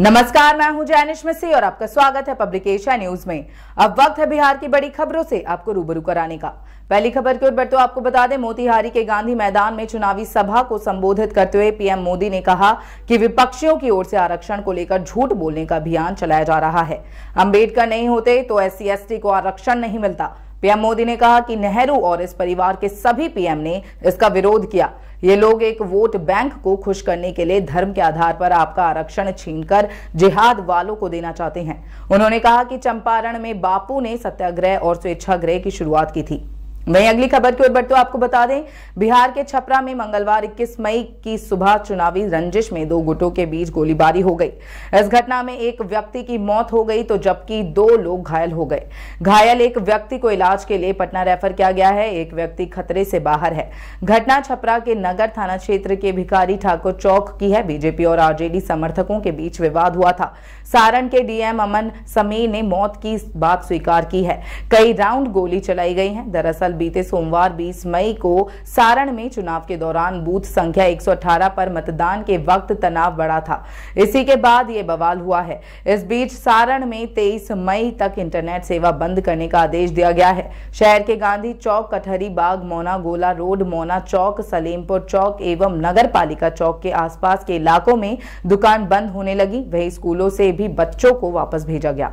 नमस्कार मैं हूं जैनिश मिश्री और आपका स्वागत है एशिया न्यूज में अब वक्त है बिहार की बड़ी खबरों से आपको रूबरू कराने का पहली खबर की ओर तो आपको बता दें मोतिहारी के गांधी मैदान में चुनावी सभा को संबोधित करते हुए पीएम मोदी ने कहा कि विपक्षियों की ओर से आरक्षण को लेकर झूठ बोलने का अभियान चलाया जा रहा है अम्बेडकर नहीं होते तो एस सी को आरक्षण नहीं मिलता पीएम मोदी ने कहा कि नेहरू और इस परिवार के सभी पीएम ने इसका विरोध किया ये लोग एक वोट बैंक को खुश करने के लिए धर्म के आधार पर आपका आरक्षण छीनकर जिहाद वालों को देना चाहते हैं उन्होंने कहा कि चंपारण में बापू ने सत्याग्रह और स्वेच्छाग्रह की शुरुआत की थी वहीं अगली खबर की ओर बढ़ते आपको बता दें बिहार के छपरा में मंगलवार 21 मई की सुबह चुनावी रंजिश में दो गुटों के बीच गोलीबारी हो गई इस घटना में एक व्यक्ति की मौत हो गई तो जबकि दो लोग घायल हो गए घायल एक व्यक्ति को इलाज के लिए पटना रेफर किया गया है एक व्यक्ति खतरे से बाहर है घटना छपरा के नगर थाना क्षेत्र के भिखारी ठाकुर चौक की है बीजेपी और आरजेडी समर्थकों के बीच विवाद हुआ था सारण के डीएम अमन समीर ने मौत की बात स्वीकार की है कई राउंड गोली चलाई गई है दरअसल बीते सोमवार 20 मई को सारण में चुनाव के दौरान बूथ संख्या 118 पर मतदान के वक्त तनाव बढ़ा था इसी के बाद ये बवाल हुआ है इस बीच सारण में 23 मई तक इंटरनेट सेवा बंद करने का आदेश दिया गया है शहर के गांधी चौक कटहरी बाग मोना गोला रोड मोना चौक सलीमपुर चौक एवं नगर चौक के आसपास के इलाकों में दुकान बंद होने लगी वही स्कूलों से भी बच्चों को वापस भेजा गया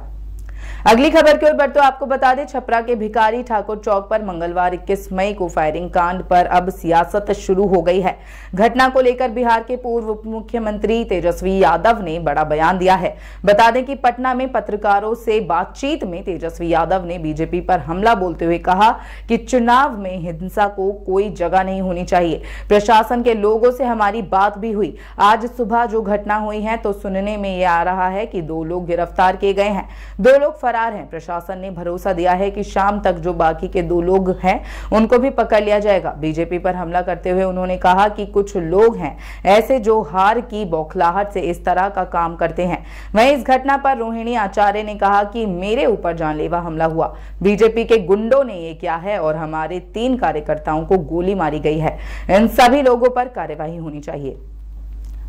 अगली खबर की ओर बढ़ते तो आपको बता दें छपरा के भिकारी ठाकुर चौक पर मंगलवार 21 मई को फायरिंग कांड पर अब सियासत शुरू हो गई है घटना को लेकर बिहार के पूर्व उप मुख्यमंत्री तेजस्वी यादव ने बड़ा बयान दिया है बता दें कि पटना में पत्रकारों से बातचीत में तेजस्वी यादव ने बीजेपी पर हमला बोलते हुए कहा कि चुनाव में हिंसा को कोई जगह नहीं होनी चाहिए प्रशासन के लोगों से हमारी बात भी हुई आज सुबह जो घटना हुई है तो सुनने में ये आ रहा है कि दो लोग गिरफ्तार किए गए हैं दो लोग फरार हैं प्रशासन ने भरोसा दिया है कि शाम तक जो बाकी के दो लोग हैं उनको भी पकड़ लिया जाएगा बीजेपी पर हमला करते हुए उन्होंने कहा कि कुछ लोग हैं ऐसे जो हार की बौखलाहट से इस तरह का काम करते हैं वही इस घटना पर रोहिणी आचार्य ने कहा कि मेरे ऊपर जानलेवा हमला हुआ बीजेपी के गुंडों ने ये किया है और हमारे तीन कार्यकर्ताओं को गोली मारी गई है इन सभी लोगों पर कार्यवाही होनी चाहिए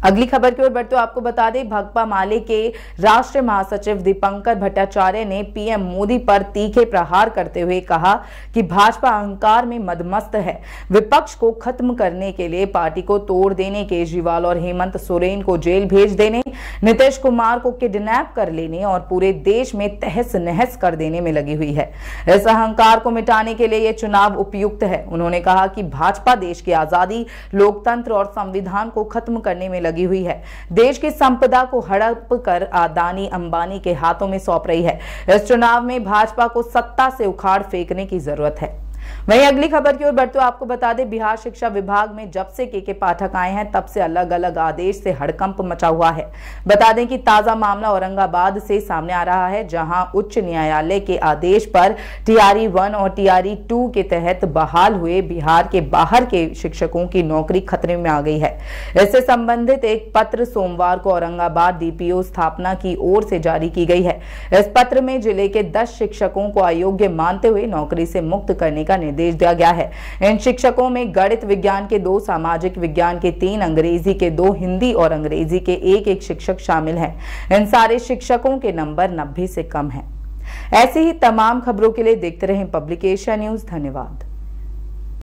अगली खबर की ओर बढ़ते आपको बता दें भगपा माले के राष्ट्रीय महासचिव दीपंकर भट्टाचार्य ने पीएम मोदी पर तीखे प्रहार करते हुए कहा कि भाजपा अहंकार में मदमस्त है विपक्ष को खत्म करने के लिए पार्टी को तोड़ देने केजरीवाल और हेमंत सोरेन को जेल भेज देने नीतीश कुमार को किडनैप कर लेने और पूरे देश में तहस नहस कर देने में लगी हुई है इस अहंकार को मिटाने के लिए ये चुनाव उपयुक्त है उन्होंने कहा कि भाजपा देश की आजादी लोकतंत्र और संविधान को खत्म करने में लगी हुई है देश की संपदा को हड़प कर अदानी अंबानी के हाथों में सौंप रही है इस चुनाव में भाजपा को सत्ता से उखाड़ फेंकने की जरूरत है वहीं अगली खबर की ओर बढ़ते हुए आपको बता दें बिहार शिक्षा विभाग में जब से के के पाठक आए हैं तब से अलग अलग आदेश से हड़कंप मचा हुआ है बता दें कि ताजा मामला औरंगाबाद से सामने आ रहा है जहां उच्च न्यायालय के आदेश पर टीआरई वन और टीआरई टू के तहत बहाल हुए बिहार के बाहर के शिक्षकों की नौकरी खतरे में आ गई है इससे संबंधित एक पत्र सोमवार को औरंगाबाद डीपीओ स्थापना की ओर से जारी की गई है इस पत्र में जिले के दस शिक्षकों को अयोग्य मानते हुए नौकरी से मुक्त करने का निर्देश दिया गया है इन शिक्षकों में गणित विज्ञान के दो सामाजिक विज्ञान के तीन अंग्रेजी के दो हिंदी और अंग्रेजी के एक एक शिक्षक शामिल हैं इन सारे शिक्षकों के नंबर नब्बे से कम हैं ऐसी ही तमाम खबरों के लिए देखते रहें पब्लिकेशन न्यूज धन्यवाद